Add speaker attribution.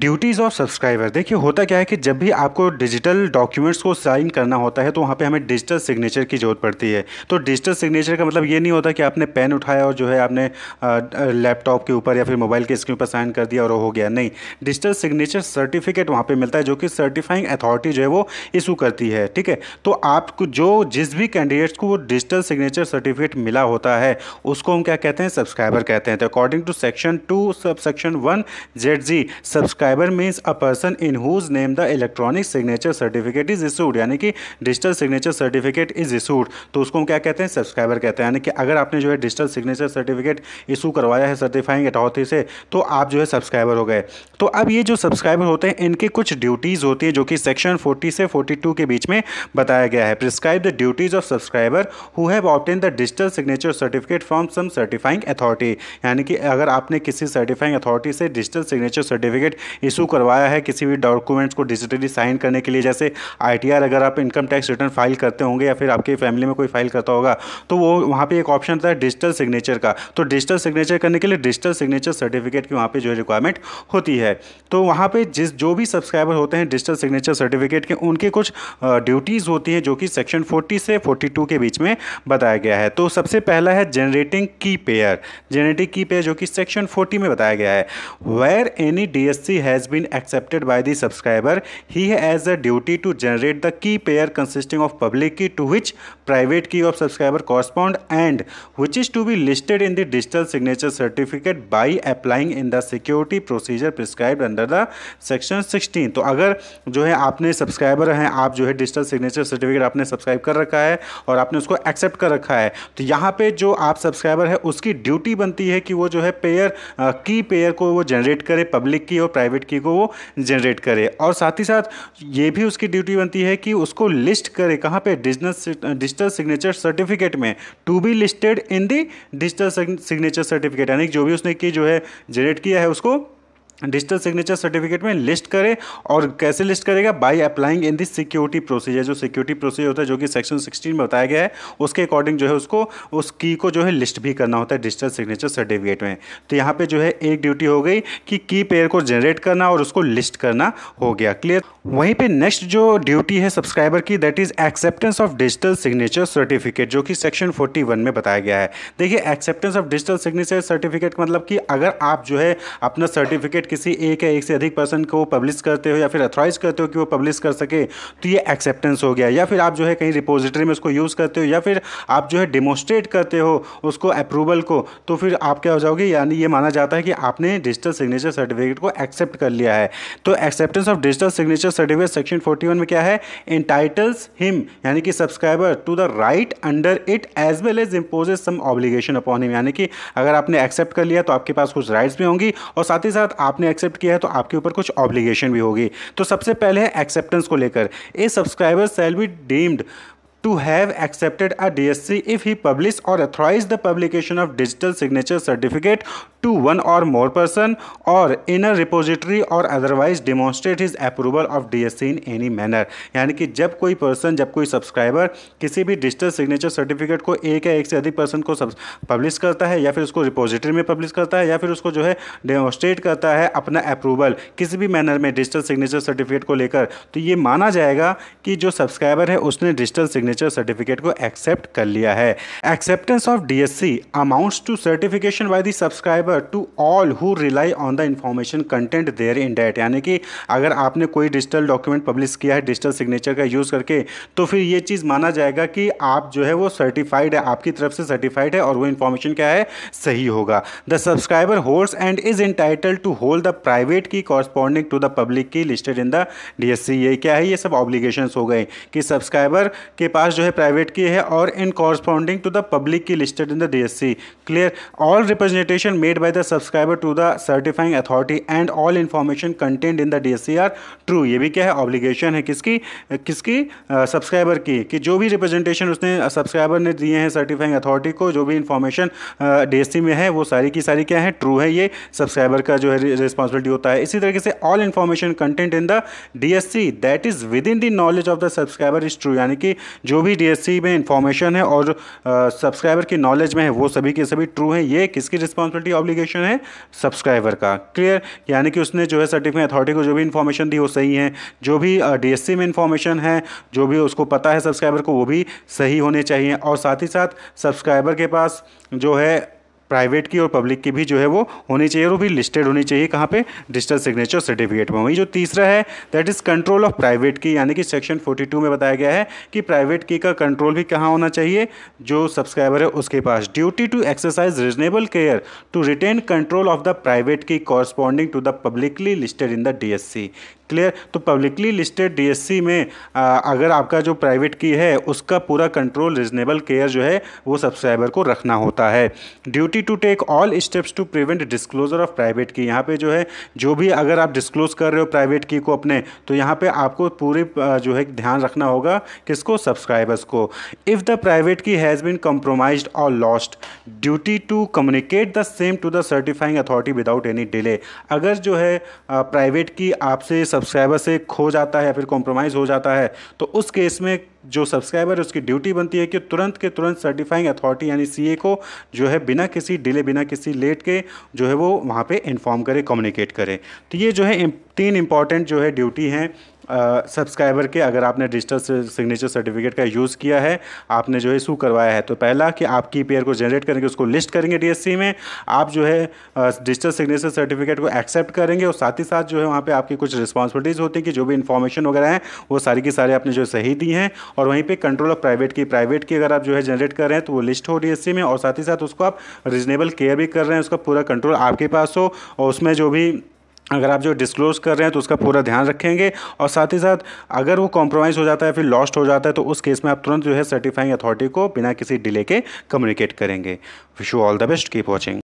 Speaker 1: duties of subscriber देखिए होता क्या है कि जब भी आपको डिजिटल डॉक्यूमेंट्स को साइन करना होता है तो वहाँ पे हमें डिजिटल सिग्नेचर की ज़रूरत पड़ती है तो डिजिटल सिग्नेचर का मतलब ये नहीं होता कि आपने पेन उठाया और जो है आपने लैपटॉप के ऊपर या फिर मोबाइल के स्क्रीन पर साइन कर दिया और हो गया नहीं डिजिटल सिग्नेचर सर्टिफिकेट वहाँ पर मिलता है जो कि सर्टिफाइंग अथॉरिटी जो है वो इशू करती है ठीक है तो आपको जो जिस भी कैंडिडेट्स को वो डिजिटल सिग्नेचर सर्टिफिकेट मिला होता है उसको हम क्या कहते हैं सब्सक्राइबर कहते हैं तो according to section two sub section one Z G subscribe subscriber means a person in whose name the electronic signature certificate is issued यानी कि digital signature certificate is issued तो उसको हम क्या कहते हैं सब्सक्राइबर कहते हैं यानी कि अगर आपने जो है डिजिटल सिग्नेचर सर्टिफिकेट इशू करवाया है सर्टिफाइंग अथॉरिटी से तो आप जो है सब्सक्राइबर हो गए तो अब ये जो सब्सक्राइबर होते हैं इनकी कुछ ड्यूटीज़ होती है जो कि सेक्शन फोर्टी से फोर्टी टू के बीच में बताया गया है prescribe the duties of subscriber who have obtained the digital signature certificate from some certifying authority यानी कि अगर आपने किसी सर्टिफाइंग अथॉरिटी से डिजिटल सिग्नेचर सर्टिफिकेट इशू करवाया है किसी भी डॉक्यूमेंट्स को डिजिटली साइन करने के लिए जैसे आई अगर आप इनकम टैक्स रिटर्न फाइल करते होंगे या फिर आपकी फैमिली में कोई फाइल करता होगा तो वो वहाँ पर एक ऑप्शन था डिजिटल सिग्नेचर का तो डिजिटल सिग्नेचर करने के लिए डिजिटल सिग्नेचर सर्टिफिकेट की वहाँ पर जो रिक्वायरमेंट होती है तो वहाँ पर जिस जो भी सब्सक्राइबर होते हैं डिजिटल सिग्नेचर सर्टिफिकेट के उनके कुछ ड्यूटीज़ होती हैं जो कि सेक्शन 40 से 42 के बीच में बताया गया है तो सबसे पहला है जनरेटिंग की पेयर जेनेटिक की पेयर जो कि सेक्शन 40 में बताया गया है where any DSC has been accepted by the subscriber he has a duty to generate the key pair consisting of public key to which private key of subscriber correspond and which is to be listed in the digital signature certificate by applying in the security procedure prescribe under the section sixteen तो अगर जो है आपने subscriber हैं आप जो है digital signature certificate आपने सब्सक्राइब कर रखा है और आपने उसको एक्सेप्ट कर रखा है तो यहाँ पे जो आप सब्सक्राइबर है उसकी ड्यूटी बनती है कि वो जो है पेयर की पेयर को वो जनरेट करे पब्लिक की और प्राइवेट प्राइवेट की को वो जनरेट करे और साथ ही साथ ये भी उसकी ड्यूटी बनती है कि उसको लिस्ट करे कहाँ पे डिजिटल डिजिटल सिग्नेचर सर्टिफिकेट में to be listed in the digital signature certificate यानी जो भी उसने की जो है जनरेट किया है उसको डिजिटल सिग्नेचर सर्टिफिकेट में लिस्ट करें और कैसे लिस्ट करेगा by applying in this security procedure जो सिक्योरिटी प्रोसीजर होता है जो कि सेक्शन 16 में बताया गया है उसके अकॉर्डिंग जो है उसको उस की को जो है लिस्ट भी करना होता है डिजिटल सिग्नेचर सर्टिफिकेट में तो यहाँ पे जो है एक ड्यूटी हो गई कि की पेयर को जनरेट करना और उसको लिस्ट करना हो गया क्लियर वहीं पर नेक्स्ट जो ड्यूटी है सब्सक्राइबर की that is acceptance of digital signature certificate जो कि सेक्शन फोर्टी में बताया गया है देखिए acceptance of digital signature certificate मतलब कि अगर आप जो है अपना सर्टिफिकेट वेबसाइट किसी एक या एक से अधिक पर्सन को पब्लिश करते हो या फिर अथोराइज करते हो कि वो पब्लिश कर सके तो ये एक्सेप्टेंस हो गया या फिर आप जो है कहीं रिपोजिटरी में उसको यूज़ करते हो या फिर आप जो है डेमोस्ट्रेट करते हो उसको अप्रूवल को तो फिर आप क्या हो जाओगे यानी ये माना जाता है कि आपने डिजिटल सिग्नेचर सर्टिफिकेट को एक्सेप्ट कर लिया है तो acceptance of digital signature certificate section forty में क्या है इन हिम यानी कि subscriber to the right under it as well as imposes some obligation upon him यानी कि अगर आपने एक्सेप्ट कर लिया तो आपके पास कुछ राइट्स भी होंगी और साथ ही साथ आप आपने एक्सेप्ट किया है तो आपके ऊपर कुछ ऑब्लिगेशन भी होगी तो सबसे पहले है एक्सेप्टेंस को लेकर a subscriber shall be deemed to have accepted a DSC if he published or authorized the publication of digital signature certificate to one or more person or in a repository or otherwise demonstrate his approval of DSC in any manner यानी कि जब कोई person, जब कोई subscriber किसी भी digital signature certificate को एक या एक से अधिक person को publish करता है या फिर उसको repository में publish करता है या फिर उसको जो है demonstrate करता है अपना approval किसी भी manner में digital signature certificate को लेकर तो ये माना जाएगा कि जो subscriber है उसने digital signature सिग्नेचर सर्टिफिकेट को एक्सेप्ट कर लिया है acceptance of DSC amounts to certification by the subscriber to all who rely on the information content there in that यानी कि अगर आपने कोई डिजिटल डॉक्यूमेंट पब्लिश किया है डिजिटल सिग्नेचर का यूज़ करके तो फिर ये चीज़ माना जाएगा कि आप जो है वो सर्टिफाइड है आपकी तरफ से सर्टिफाइड है और वो इन्फॉर्मेशन क्या है सही होगा the subscriber holds and is entitled to hold the private key corresponding to the public key listed in the DSC ये क्या है ये सब ऑब्लिगेशन हो गए कि सब्सक्राइबर के पास क्लास जो है प्राइवेट की है और in corresponding to the public key listed in the DSC clear all representation made by the subscriber to the certifying authority and all information content in the DSC are true ये भी क्या है obligation है किसकी किसकी subscriber की कि जो भी रिप्रेजेंटेशन उसने सब्सक्राइबर ने दिए हैं सर्टिफाइंग अथॉरिटी को जो भी इन्फॉर्मेशन डीएससी में है वो सारी की सारी क्या है ट्रू है ये सब्सक्राइबर का जो है रिस्पॉन्सिबिलिटी होता है इसी तरीके से all information content in the DSC that is within the knowledge of the subscriber is true यानी कि जो जो भी डीएससी में इंफॉर्मेशन है और सब्सक्राइबर की नॉलेज में है वो सभी के सभी ट्रू है ये किसकी रिस्पॉन्सिबिलिटी ऑब्लीगेशन है सब्सक्राइबर का क्लियर यानी कि उसने जो है सर्टिफिकेट अथॉरिटी को जो भी इन्फॉर्मेशन दी वो सही है जो भी डी में इंफॉर्मेशन है जो भी उसको पता है सब्सक्राइबर को वो भी सही होने चाहिए और साथ ही साथ सब्सक्राइबर के पास जो है प्राइवेट की और पब्लिक की भी जो है वो होनी चाहिए और वो भी लिस्टेड होनी चाहिए कहाँ पे डिजिटल सिग्नेचर सर्टिफिकेट में वही जो तीसरा है that is control of private key यानी कि सेक्शन 42 में बताया गया है कि प्राइवेट की का कंट्रोल भी कहाँ होना चाहिए जो सब्सक्राइबर है उसके पास duty to exercise reasonable care to retain control of the private key corresponding to the publicly listed in the D clear तो पब्लिकली लिस्टेड डीएससी में आ, अगर आपका जो प्राइवेट की है उसका पूरा कंट्रोल रिजनेबल केयर जो है वो सब्सक्राइबर को रखना होता है duty to take all steps to prevent disclosure of private key यहाँ पे जो है जो भी अगर आप डिस्क्लोज कर रहे हो प्राइवेट की को अपने तो यहाँ पे आपको पूरे जो है ध्यान रखना होगा किसको सब्सक्राइबर्स को if the private key has been compromise और lost duty to communicate the same to the certifying authority without any delay अगर जो है प्राइवेट की आपसे सब्सक्राइबर से खो जाता है या फिर कॉम्प्रोमाइज़ हो जाता है तो उस केस में जो सब्सक्राइबर है उसकी ड्यूटी बनती है कि तुरंत के तुरंत सर्टिफाइंग अथॉरिटी यानी सीए को जो है बिना किसी डिले बिना किसी लेट के जो है वो वहाँ पे इन्फॉर्म करे कम्युनिकेट करे तो ये जो है तीन इंपॉर्टेंट जो है ड्यूटी हैं सब्सक्राइबर के अगर आपने डिजिटल सिग्नेचर सर्टिफिकेट का यूज़ किया है आपने जो है इशू करवाया है तो पहला कि आप की पेयर को जनरेट करेंगे उसको लिस्ट करेंगे डीएससी में आप जो है डिजिटल सिग्नेचर सर्टिफिकेट को एक्सेप्ट करेंगे और साथ ही साथ जो है वहाँ पर आपकी कुछ रिस्पॉन्सिबिलिटीज़ होती हैं कि जो भी इन्फॉर्मेशन वगैरह हैं वो सारी की सारी आपने जो सही दी हैं और वहीं पर control of private key private key अगर आप जो है जनरेट कर रहे हैं तो वो लिस्ट हो डी में और साथ ही साथ उसको आप रिजनेबल केयर भी कर रहे हैं उसका पूरा कंट्रोल आपके पास हो और उसमें जो भी अगर आप जो डिस्क्लोज़ कर रहे हैं तो उसका पूरा ध्यान रखेंगे और साथ ही साथ अगर वो कॉम्प्रोमाइज़ हो जाता है फिर लॉस्ट हो जाता है तो उस केस में आप तुरंत जो है सर्टिफाइंग अथॉरिटी को बिना किसी डिले के कम्युनिकेट करेंगे wish you all the best keep watching